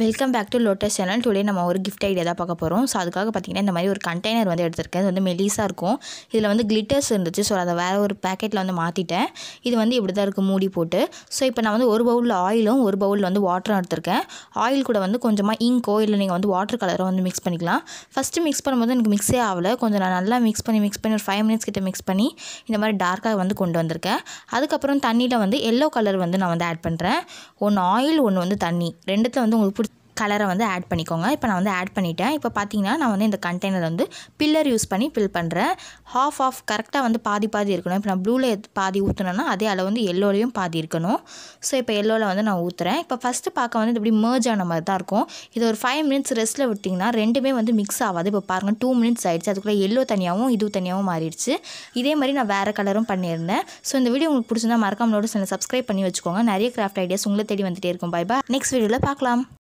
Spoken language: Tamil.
welcome back to lotus channel today நம்ம ஒரு கிஃப்ட் ஐடியா தான் பார்க்க போகிறோம் ஸோ அதுக்காக பார்த்திங்கன்னா இந்த மாதிரி ஒரு கண்டெய்னர் வந்து எடுத்திருக்கேன் இது வந்து மெலிஸாக இருக்கும் இதில் வந்து கிளிட்டர்ஸ் இருந்துச்சு ஸோ அதை வேறு ஒரு பேக்கெட்டில் வந்து மாற்றிட்டேன் இது வந்து இப்படி தான் இருக்குது மூடி போட்டு ஸோ இப்போ நான் வந்து ஒரு பவுலில் ஆயிலும் ஒரு பவுலில் வந்து வாட்டரும் எடுத்திருக்கேன் ஆயில் கூட வந்து கொஞ்சமாக இங்கோ இல்லை நீங்கள் வந்து வாட்டர் கலரோ வந்து மிக்ஸ் பண்ணிக்கலாம் ஃபஸ்ட்டு மிக்ஸ் பண்ணும்போது எனக்கு மிக்ஸே ஆகலை கொஞ்சம் நான் நல்லா மிக்ஸ் பண்ணி மிக்ஸ் பண்ணி ஒரு ஃபைவ் மினிட்ஸ் கிட்டே மிக்ஸ் பண்ணி இந்த மாதிரி டார்க்காக வந்து கொண்டு வந்திருக்கேன் அதுக்கப்புறம் தண்ணியில் வந்து எல்லோ கலர் வந்து நான் வந்து ஆட் பண்ணுறேன் ஒன்று ஆயில் ஒன்று வந்து தண்ணி ரெண்டுத்தில் வந்து உங்களுக்கு கலரை வந்து ஆட் பண்ணிக்கோங்க இப்போ நான் வந்து ஆட் பண்ணிட்டேன் இப்போ பார்த்தீங்கன்னா நான் வந்து இந்த கண்டெய்னர் வந்து பில்லர் யூஸ் பண்ணி ஃபில் பண்ணுறேன் ஹாஃப் ஆஃப் கரெக்டாக வந்து பாதி பாதி இருக்கணும் இப்போ நான் ப்ளூவில் பாதி ஊற்றுனேன்னா அதே அளவு வந்து எல்லோலையும் பாதி இருக்கணும் ஸோ இப்போ எல்லோவில் வந்து நான் ஊற்றுறேன் இப்போ ஃபஸ்ட்டு பார்க்க வந்து இப்படி மேர்ஜ் ஆன மாதிரி தான் இருக்கும் இது ஒரு ஃபைவ் மினிட்ஸ் ரெஸ்ட்டில் விட்டிங்கன்னா ரெண்டுமே வந்து மிக்ஸ் ஆகாது இப்போ பாருங்கள் டூ மினிட்ஸ் ஆகிடுச்சு அதுக்குள்ளே எல்லோ தனியாகவும் இது தனியாகவும் மாறிடுச்சு இதே மாதிரி நான் வேறு கலரும் பண்ணியிருந்தேன் ஸோ இந்த வீடியோ உங்களுக்கு பிடிச்சிருந்தா மறக்காமலோட சில சப்ஸ்கிரைப் பண்ணி வச்சுக்கோங்க நிறைய கிராஃப்ட் ஐடியாஸ் உங்களை தேடி வந்துட்டே இருக்கும் பாய் பா நெக்ஸ்ட் வீடியோவில் பார்க்கலாம்